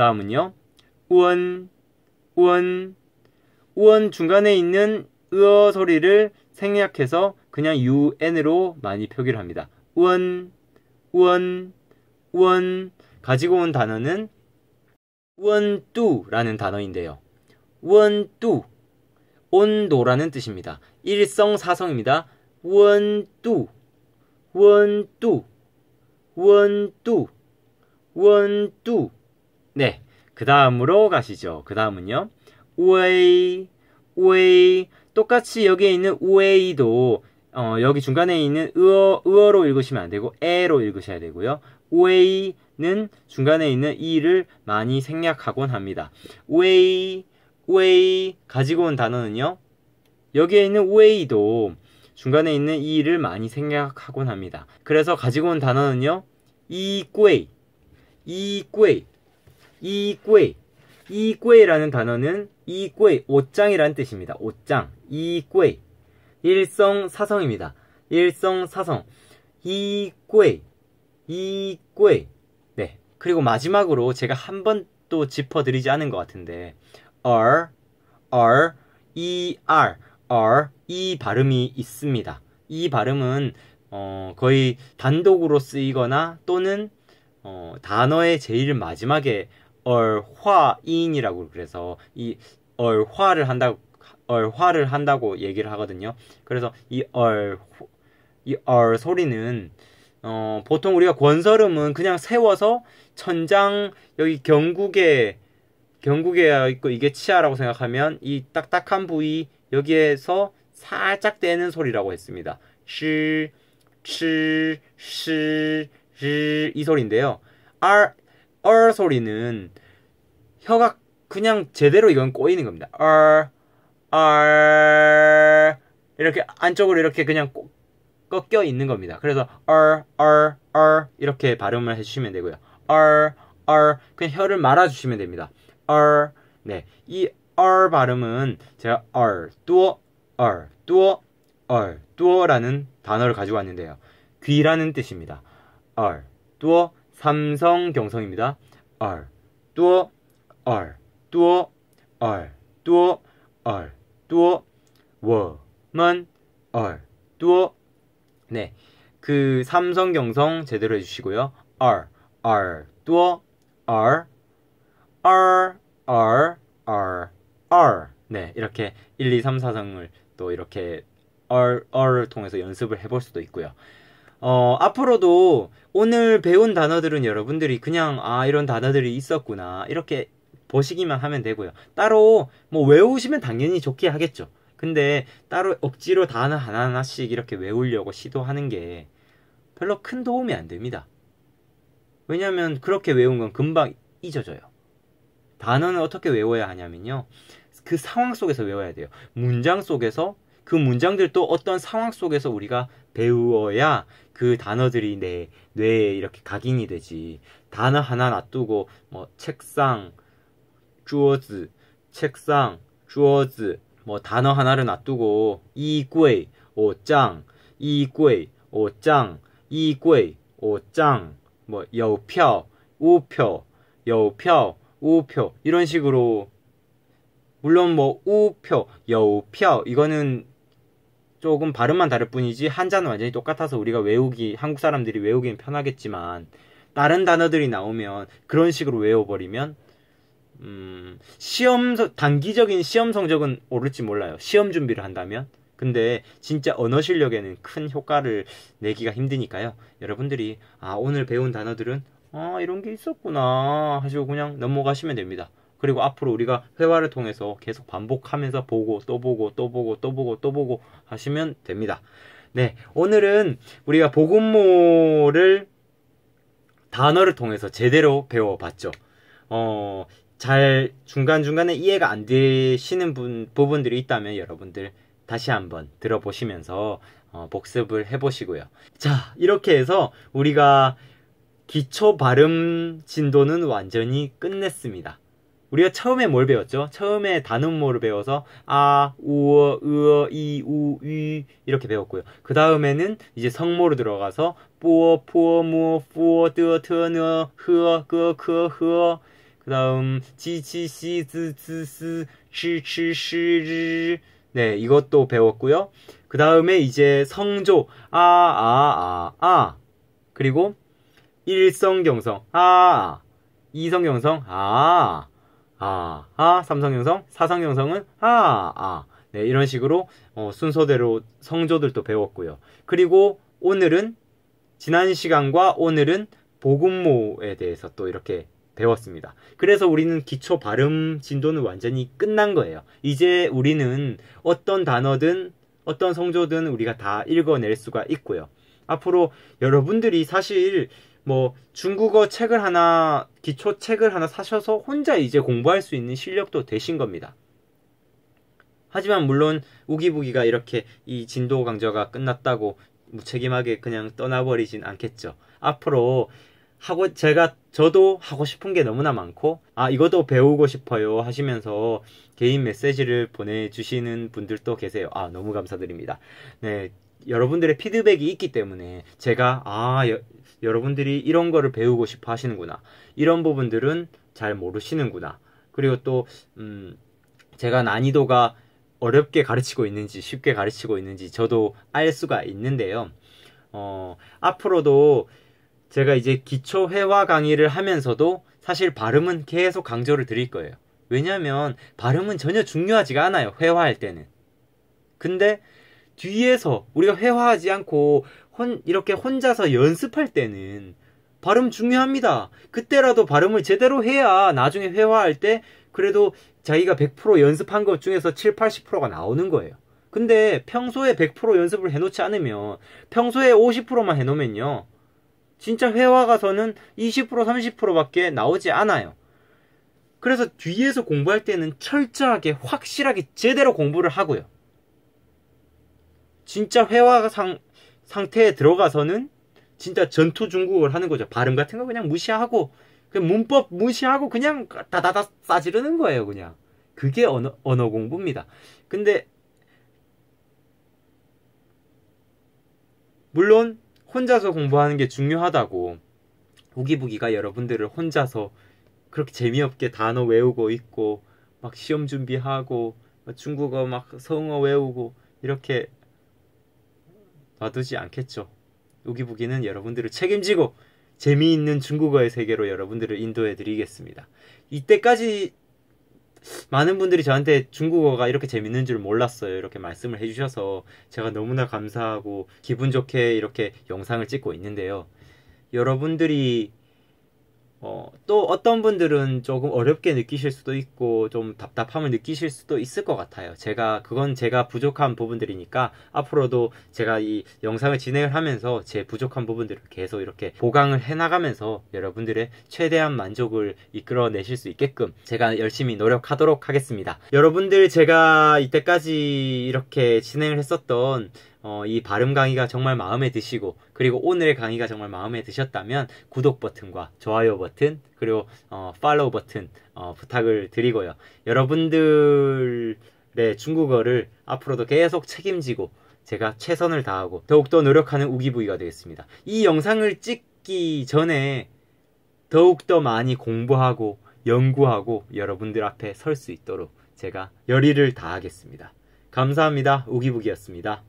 다음은요. 우원, 우원, 우원 중간에 있는 으어 소리를 생략해서 그냥 un으로 많이 표기를 합니다. 우원, 우원, 우원. 가지고 온 단어는 원뚜라는 단어인데요. 원뚜, 온도라는 뜻입니다. 일성 사성입니다. 원뚜, 원뚜, 원뚜, 원뚜. 네. 그 다음으로 가시죠. 그 다음은요. 우에이, 우에이. 똑같이 여기에 있는 우에이도 어, 여기 중간에 있는 으어, 으어로 읽으시면 안 되고 에로 읽으셔야 되고요. 우에이는 중간에 있는 이를 많이 생략하곤 합니다. 우에이, 우에이 가지고 온 단어는요. 여기에 있는 우에이도 중간에 있는 이를 많이 생략하곤 합니다. 그래서 가지고 온 단어는요. 이꾸에이, 이꾸에이 이꾀 이꾀라는 단어는 이 꾀 옷장이라는 뜻입니다. 옷장 이꾀 일성사성입니다. 일성사성 이꾀 이꾀 네 그리고 마지막으로 제가 한 번 또 짚어드리지 않은 것 같은데 r r e r r 이 e 발음이 있습니다. 이 발음은 어, 거의 단독으로 쓰이거나 또는 어, 단어의 제일 마지막에 얼화인이라고 그래서 이 얼화를 한다고 얼화를 한다고 얘기를 하거든요. 그래서 이 얼 이 얼 소리는 어, 보통 우리가 권설음은 그냥 세워서 천장 여기 경국에 경국에 있고 이게 치아라고 생각하면 이 딱딱한 부위 여기에서 살짝 떼는 소리라고 했습니다. 시, 시, 시, 시, 이 소리인데요. 알얼 어 소리는 혀가 그냥 제대로 이건 꼬이는 겁니다. 얼, 어, 얼, 어, 이렇게 안쪽으로 이렇게 그냥 꼬, 꺾여 있는 겁니다. 그래서 얼, 얼, 얼 이렇게 발음을 해주시면 되고요. 얼, 얼 그냥 혀를 말아주시면 됩니다. 얼, 네, 이 얼 발음은 제가 얼, 뚜어, 얼, 뚜어, 얼, 뚜어라는 단어를 가지고 왔는데요. 귀라는 뜻입니다. 얼, 뚜어, 삼성 경성입니다. R 뚜 R 뚜 R 뚜 R 뚜 워먼 R 뚜 네. 그 삼성 경성 제대로 해 주시고요. R R 뚜 R R R R R 네, 이렇게 1, 2, 3, 4성을 또 이렇게 R R을 통해서 연습을 해볼 수도 있고요. 어, 앞으로도 오늘 배운 단어들은 여러분들이 그냥 아 이런 단어들이 있었구나 이렇게 보시기만 하면 되고요. 따로 뭐 외우시면 당연히 좋게 하겠죠. 근데 따로 억지로 단어 하나하나씩 이렇게 외우려고 시도하는 게 별로 큰 도움이 안 됩니다. 왜냐면 하 그렇게 외운 건 금방 잊어져요. 단어는 어떻게 외워야 하냐면요. 그 상황 속에서 외워야 돼요. 문장 속에서 그 문장들 또 어떤 상황 속에서 우리가 배우어야 그 단어들이 내 뇌에 이렇게 각인이 되지. 단어 하나 놔두고 뭐 책상, 주어즈, 책상, 주어즈 뭐 단어 하나를 놔두고 이괴, 오짱, 이괴, 오짱, 이괴, 오짱 뭐 여표, 우표, 여표, 우표 이런 식으로 물론 뭐 우표, 여표 우 이거는 조금 발음만 다를 뿐이지 한자는 완전히 똑같아서 우리가 외우기 한국 사람들이 외우기는 편하겠지만 다른 단어들이 나오면 그런 식으로 외워버리면 음, 시험 단기적인 시험 성적은 오를지 몰라요. 시험 준비를 한다면 근데 진짜 언어 실력에는 큰 효과를 내기가 힘드니까요. 여러분들이 아 오늘 배운 단어들은 아 이런 게 있었구나 하시고 그냥 넘어가시면 됩니다. 그리고 앞으로 우리가 회화를 통해서 계속 반복하면서 보고 또 보고 또 보고 또 보고 또 보고 하시면 됩니다. 네, 오늘은 우리가 복음모를 단어를 통해서 제대로 배워봤죠. 어, 잘 중간중간에 이해가 안 되시는 분, 부분들이 있다면 여러분들 다시 한번 들어보시면서 어, 복습을 해보시고요. 자, 이렇게 해서 우리가 기초 발음 진도는 완전히 끝냈습니다. 우리가 처음에 뭘 배웠죠? 처음에 단음모를 배워서 아, 우어, 으어, 이, 우, 위 이렇게 배웠고요. 그 다음에는 이제 성모로 들어가서 뿌어, 뿌어, 무어, 뿌어, 뜨어, 트어, 느어, 흐어, 끄어, 크어, 흐어 그 다음 지, 치, 시, 즈, 즈, 스, 시, 시, 쉬, 르 네, 이것도 배웠고요. 그 다음에 이제 성조 아, 아, 아, 아 그리고 일성경성 아, 아. 이성경성 아 아, 아, 삼성형성, 사상형성은 아, 아. 네, 이런 식으로 어, 순서대로 성조들도 배웠고요. 그리고 오늘은 지난 시간과 오늘은 보금모에 대해서 또 이렇게 배웠습니다. 그래서 우리는 기초 발음 진도는 완전히 끝난 거예요. 이제 우리는 어떤 단어든 어떤 성조든 우리가 다 읽어낼 수가 있고요. 앞으로 여러분들이 사실 뭐 중국어 책을 하나 기초 책을 하나 사셔서 혼자 이제 공부할 수 있는 실력도 되신 겁니다. 하지만 물론 우기부기가 이렇게 이 진도 강좌가 끝났다고 무책임하게 그냥 떠나버리진 않겠죠. 앞으로 하고 제가 저도 하고 싶은 게 너무나 많고 아 이것도 배우고 싶어요 하시면서 개인 메시지를 보내주시는 분들도 계세요. 아 너무 감사드립니다. 네 여러분들의 피드백이 있기 때문에 제가 아 여러분들이 이런 거를 배우고 싶어 하시는구나. 이런 부분들은 잘 모르시는구나. 그리고 또, 음, 제가 난이도가 어렵게 가르치고 있는지 쉽게 가르치고 있는지 저도 알 수가 있는데요. 어, 앞으로도 제가 이제 기초 회화 강의를 하면서도 사실 발음은 계속 강조를 드릴 거예요. 왜냐면 하 발음은 전혀 중요하지가 않아요. 회화할 때는. 근데 뒤에서 우리가 회화하지 않고 혼, 이렇게 혼자서 연습할 때는 발음 중요합니다. 그때라도 발음을 제대로 해야 나중에 회화할 때 그래도 자기가 100% 연습한 것 중에서 7, 80%가 나오는 거예요. 근데 평소에 100% 연습을 해놓지 않으면 평소에 50%만 해놓으면요. 진짜 회화 가서는 20% 30%밖에 나오지 않아요. 그래서 뒤에서 공부할 때는 철저하게 확실하게 제대로 공부를 하고요. 진짜 회화상 상태에 들어가서는 진짜 전투 중국을 하는 거죠. 발음 같은 거 그냥 무시하고 그냥 문법 무시하고 그냥 다다다 싸지르는 거예요, 그냥. 그게 언어, 언어 공부입니다. 근데 물론 혼자서 공부하는 게 중요하다고 우기부기가 여러분들을 혼자서 그렇게 재미없게 단어 외우고 있고 막 시험 준비하고 중국어 막 성어 외우고 이렇게 봐두지 않겠죠. 우기부기는 여러분들을 책임지고 재미있는 중국어의 세계로 여러분들을 인도해 드리겠습니다. 이때까지 많은 분들이 저한테 중국어가 이렇게 재밌는 줄 몰랐어요. 이렇게 말씀을 해주셔서 제가 너무나 감사하고 기분 좋게 이렇게 영상을 찍고 있는데요. 여러분들이 어, 또 어떤 분들은 조금 어렵게 느끼실 수도 있고 좀 답답함을 느끼실 수도 있을 것 같아요. 제가 그건 제가 부족한 부분들이니까 앞으로도 제가 이 영상을 진행을 하면서 제 부족한 부분들을 계속 이렇게 보강을 해나가면서 여러분들의 최대한 만족을 이끌어내실 수 있게끔 제가 열심히 노력하도록 하겠습니다. 여러분들 제가 이때까지 이렇게 진행을 했었던 어, 이 발음 강의가 정말 마음에 드시고 그리고 오늘의 강의가 정말 마음에 드셨다면 구독 버튼과 좋아요 버튼 그리고 어, 팔로우 버튼 어, 부탁을 드리고요. 여러분들의 중국어를 앞으로도 계속 책임지고 제가 최선을 다하고 더욱더 노력하는 우기부위가 되겠습니다. 이 영상을 찍기 전에 더욱더 많이 공부하고 연구하고 여러분들 앞에 설 수 있도록 제가 열의를 다하겠습니다. 감사합니다. 우기부기였습니다.